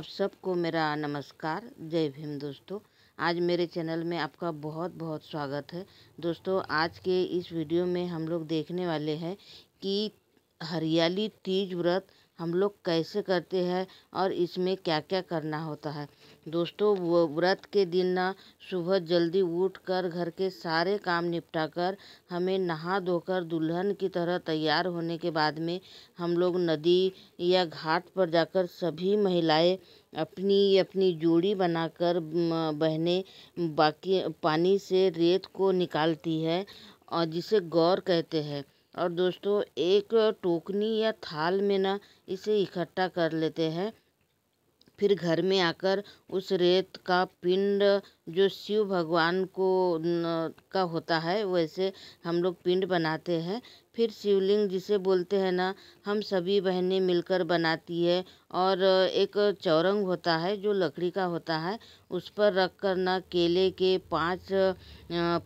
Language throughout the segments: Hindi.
आप सबको मेरा नमस्कार जय भीम दोस्तों आज मेरे चैनल में आपका बहुत बहुत स्वागत है दोस्तों आज के इस वीडियो में हम लोग देखने वाले हैं कि हरियाली तीज व्रत हम लोग कैसे करते हैं और इसमें क्या क्या करना होता है दोस्तों वो व्रत के दिन ना सुबह जल्दी उठकर घर के सारे काम निपटाकर हमें नहा धोकर दुल्हन की तरह तैयार होने के बाद में हम लोग नदी या घाट पर जाकर सभी महिलाएं अपनी अपनी जोड़ी बनाकर बहने बाकी पानी से रेत को निकालती है और जिसे गौर कहते हैं और दोस्तों एक टोकनी या थाल में ना इसे इकट्ठा कर लेते हैं फिर घर में आकर उस रेत का पिंड जो शिव भगवान को न, का होता है वैसे हम लोग पिंड बनाते हैं फिर शिवलिंग जिसे बोलते हैं ना हम सभी बहनें मिलकर बनाती है और एक चौरंग होता है जो लकड़ी का होता है उस पर रख कर ना केले के पांच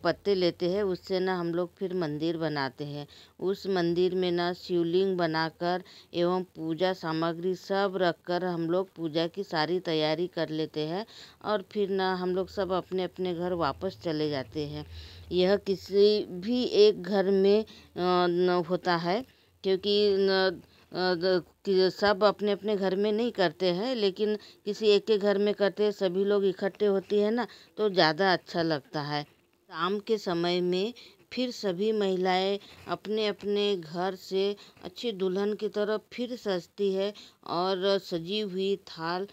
पत्ते लेते हैं उससे ना हम लोग फिर मंदिर बनाते हैं उस मंदिर में ना शिवलिंग बनाकर एवं पूजा सामग्री सब रखकर हम लोग पूजा की सारी तैयारी कर लेते हैं और फिर ना हम लोग सब अपने अपने घर वापस चले जाते हैं यह किसी भी एक घर में न होता है क्योंकि सब अपने अपने घर में नहीं करते हैं लेकिन किसी एक के घर में करते हैं सभी लोग इकट्ठे होती है ना तो ज़्यादा अच्छा लगता है शाम के समय में फिर सभी महिलाएँ अपने अपने घर से अच्छी दुल्हन की तरह फिर सजती है और सजी हुई थाल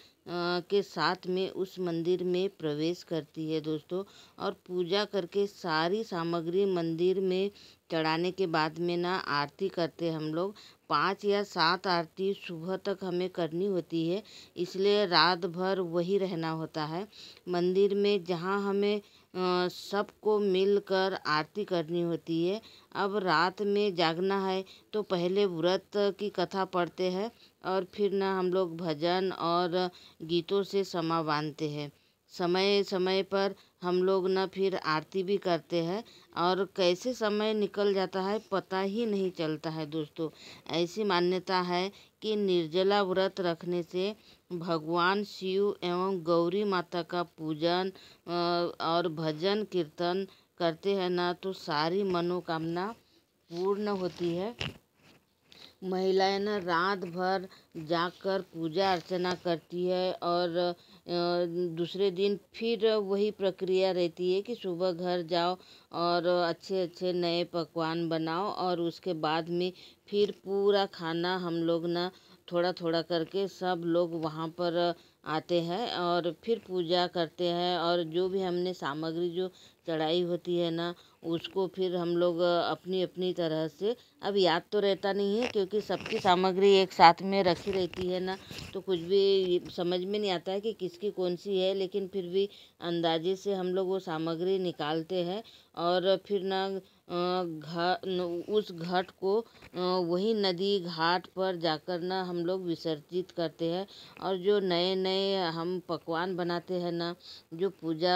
के साथ में उस मंदिर में प्रवेश करती है दोस्तों और पूजा करके सारी सामग्री मंदिर में चढ़ाने के बाद में ना आरती करते हम लोग पाँच या सात आरती सुबह तक हमें करनी होती है इसलिए रात भर वही रहना होता है मंदिर में जहाँ हमें सबको मिलकर आरती करनी होती है अब रात में जागना है तो पहले व्रत की कथा पढ़ते हैं और फिर ना हम लोग भजन और गीतों से समा बांधते हैं समय समय पर हम लोग ना फिर आरती भी करते हैं और कैसे समय निकल जाता है पता ही नहीं चलता है दोस्तों ऐसी मान्यता है कि निर्जला व्रत रखने से भगवान शिव एवं गौरी माता का पूजन और भजन कीर्तन करते हैं ना तो सारी मनोकामना पूर्ण होती है महिलाएं ना रात भर जाग कर पूजा अर्चना करती है और दूसरे दिन फिर वही प्रक्रिया रहती है कि सुबह घर जाओ और अच्छे अच्छे नए पकवान बनाओ और उसके बाद में फिर पूरा खाना हम लोग ना थोड़ा थोड़ा करके सब लोग वहाँ पर आते हैं और फिर पूजा करते हैं और जो भी हमने सामग्री जो चढ़ाई होती है ना उसको फिर हम लोग अपनी अपनी तरह से अब याद तो रहता नहीं है क्योंकि सबकी सामग्री एक साथ में रखी रहती है ना तो कुछ भी समझ में नहीं आता है कि किसकी कौन सी है लेकिन फिर भी अंदाजे से हम लोग वो सामग्री निकालते हैं और फिर ना घ उस घाट को वही नदी घाट पर जाकर ना हम लोग विसर्जित करते हैं और जो नए नए हम पकवान बनाते हैं ना जो पूजा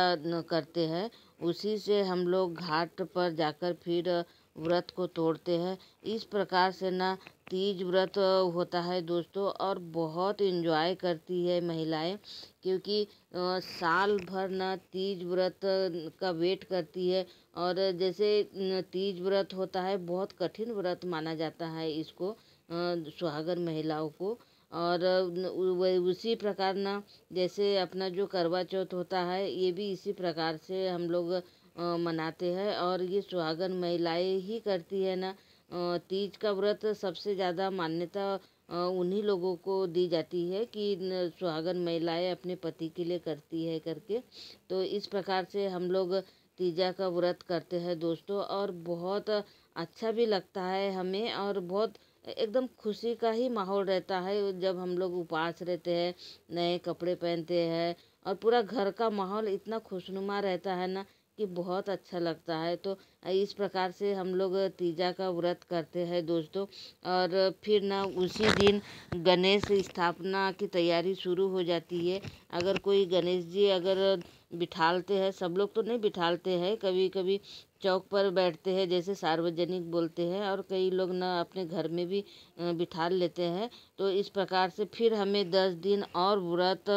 करते हैं उसी से हम लोग घाट पर जाकर फिर व्रत को तोड़ते हैं इस प्रकार से ना तीज व्रत होता है दोस्तों और बहुत इन्जॉय करती है महिलाएं क्योंकि साल भर ना तीज व्रत का वेट करती है और जैसे तीज व्रत होता है बहुत कठिन व्रत माना जाता है इसको सुहागन महिलाओं को और उसी प्रकार ना जैसे अपना जो करवा चौथ होता है ये भी इसी प्रकार से हम लोग मनाते हैं और ये सुहागन महिलाएं ही करती है ना तीज का व्रत सबसे ज़्यादा मान्यता उन्हीं लोगों को दी जाती है कि सुहागन महिलाएं अपने पति के लिए करती है करके तो इस प्रकार से हम लोग तीजा का व्रत करते हैं दोस्तों और बहुत अच्छा भी लगता है हमें और बहुत एकदम खुशी का ही माहौल रहता है जब हम लोग उपास रहते हैं नए कपड़े पहनते हैं और पूरा घर का माहौल इतना खुशनुमा रहता है ना कि बहुत अच्छा लगता है तो इस प्रकार से हम लोग तीजा का व्रत करते हैं दोस्तों और फिर ना उसी दिन गणेश स्थापना की तैयारी शुरू हो जाती है अगर कोई गणेश जी अगर बिठालते हैं सब लोग तो नहीं बिठालते हैं कभी कभी चौक पर बैठते हैं जैसे सार्वजनिक बोलते हैं और कई लोग ना अपने घर में भी बिठा लेते हैं तो इस प्रकार से फिर हमें दस दिन और व्रत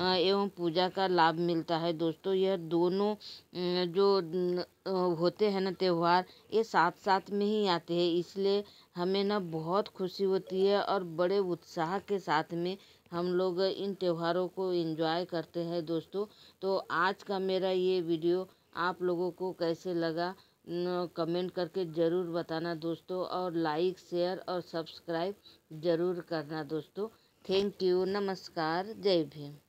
एवं पूजा का लाभ मिलता है दोस्तों यह दोनों जो होते हैं ना त्यौहार ये साथ साथ में ही आते हैं इसलिए हमें ना बहुत खुशी होती है और बड़े उत्साह के साथ में हम लोग इन त्यौहारों को इंजॉय करते हैं दोस्तों तो आज का मेरा ये वीडियो आप लोगों को कैसे लगा कमेंट करके ज़रूर बताना दोस्तों और लाइक शेयर और सब्सक्राइब ज़रूर करना दोस्तों थैंक यू नमस्कार जय भीम